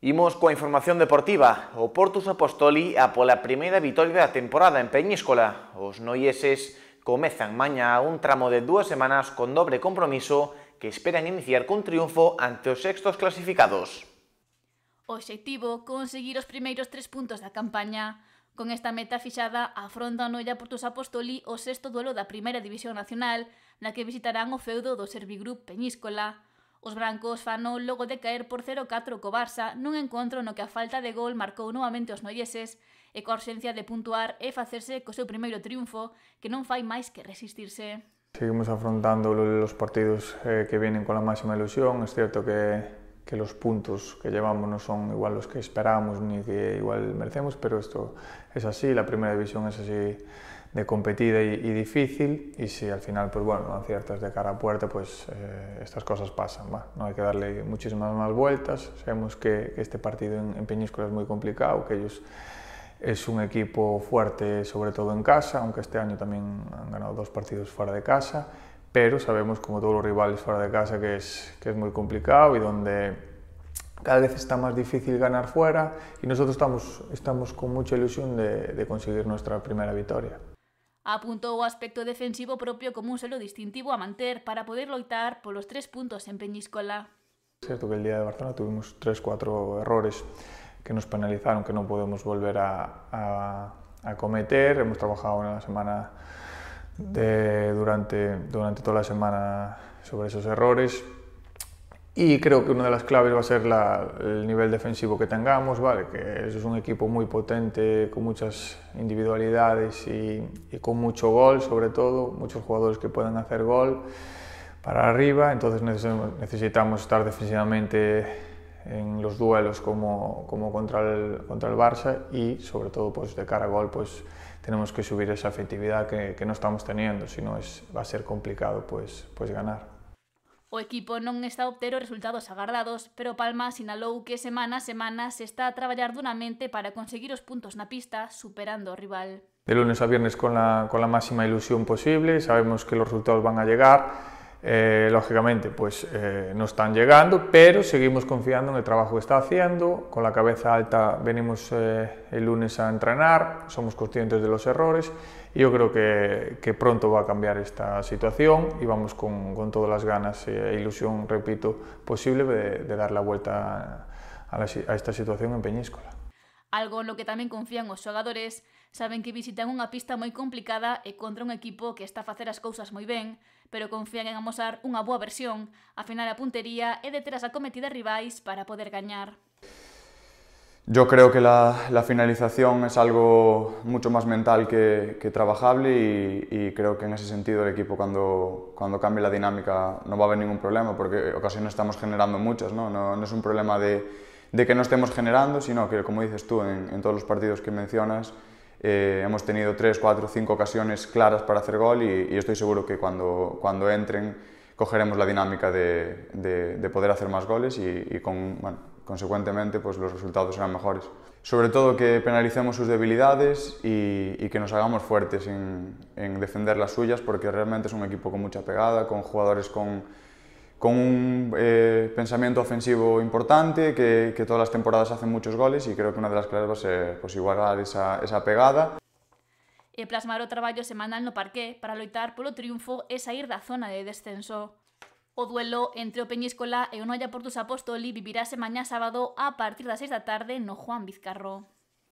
Imos coa información deportiva. O Portus Apostoli a pola primeira vitoria da temporada en Peñíscola. Os noieses comezan mañá un tramo de dúas semanas con dobre compromiso que esperan iniciar cun triunfo ante os sextos clasificados. O Obxectivo, conseguir os primeiros tres puntos da campaña. Con esta meta fixada, afronta a Noia Portus Apostoli o sexto duelo da primeira división nacional, na que visitarán o feudo do Servigrup Peñíscola. Os brancos fanou logo de caer por 0-4 co Barça nun encontro no que a falta de gol marcou novamente os noieses e coa ausencia de puntuar e facerse co seu primeiro triunfo que non fai máis que resistirse. Seguimos afrontando os partidos eh, que vienen con a máxima ilusión. É certo que que los puntos que llevamos no son igual los que esperábamos ni que igual merecemos, pero esto es así, la primera división es así de competida y, difícil y si al final pues bueno, no aciertas de cara a puerta pues eh, estas cosas pasan, no hay que darle muchísimas más vueltas, sabemos que, este partido en, en Peñíscola es muy complicado, que ellos es un equipo fuerte sobre todo en casa, aunque este año también han ganado dos partidos fuera de casa pero sabemos, como todos los rivales fuera de casa, que es, que es muy complicado y donde cada vez está más difícil ganar fuera y nosotros estamos, estamos con mucha ilusión de, conseguir nuestra primera victoria. Apuntó o aspecto defensivo propio como un solo distintivo a mantener para poder por los tres puntos en Peñíscola. Es cierto que el día de Barcelona tuvimos tres, cuatro errores que nos penalizaron, que no podemos volver a, a cometer. Hemos trabajado una semana durante, durante toda la semana sobre esos errores. Y creo que una de las claves va a ser el nivel defensivo que tengamos, ¿vale? que es un equipo muy potente, con muchas individualidades y, con mucho gol, sobre todo, muchos jugadores que pueden hacer gol para arriba, entonces necesitamos estar defensivamente en los duelos como, como contra, el, contra el Barça y sobre todo pues, de cara a gol pues, tenemos que subir esa efectividad que, que no estamos teniendo, no es, va a ser complicado pues, pues ganar. O equipo non está a obter os resultados agardados, pero Palma sinalou que semana a semana se está a traballar duramente para conseguir os puntos na pista, superando o rival. De lunes a viernes con la, con la máxima ilusión posible, sabemos que los resultados van a llegar, Eh, lógicamente, pues eh, no están llegando, pero seguimos confiando en el trabajo que está haciendo. Con la cabeza alta venimos eh, el lunes a entrenar, somos conscientes de los errores y yo creo que, pronto va a cambiar esta situación y vamos con, todas las ganas e ilusión, repito, posible de, dar la vuelta a, a esta situación en Peñíscola. algo no que tamén confían os xogadores, saben que visitan unha pista moi complicada e contra un equipo que está a facer as cousas moi ben, pero confían en amosar unha boa versión, afinar a puntería e deter as acometidas rivais para poder gañar. Yo creo que la, la finalización es algo mucho más mental que, que trabajable y, y, creo que en ese sentido el equipo cuando, cuando cambie la dinámica no va a haber ningún problema porque ocasiones estamos generando muchas, ¿no? No, no es un problema de, de que no estemos generando, sino que, como dices tú, en, todos los partidos que mencionas, eh, hemos tenido tres, cuatro, cinco ocasiones claras para hacer gol y, estoy seguro que cuando, cuando entren cogeremos la dinámica de, poder hacer más goles y, con, bueno, consecuentemente pues los resultados serán mejores. Sobre todo que penalicemos sus debilidades y, que nos hagamos fuertes en, defender las suyas porque realmente es un equipo con mucha pegada, con jugadores con, con un eh, pensamiento ofensivo importante, que, todas las temporadas hacen muchos goles y creo que una de las claves va a ser pues, igualar esa, esa pegada. E plasmar o traballo semanal no parqué para por el triunfo salir de la zona de descenso. O duelo entre opeñíscola y e o Noia Portus Apóstoli vivirá sábado a partir de las 6 de la tarde no Juan Vizcarro.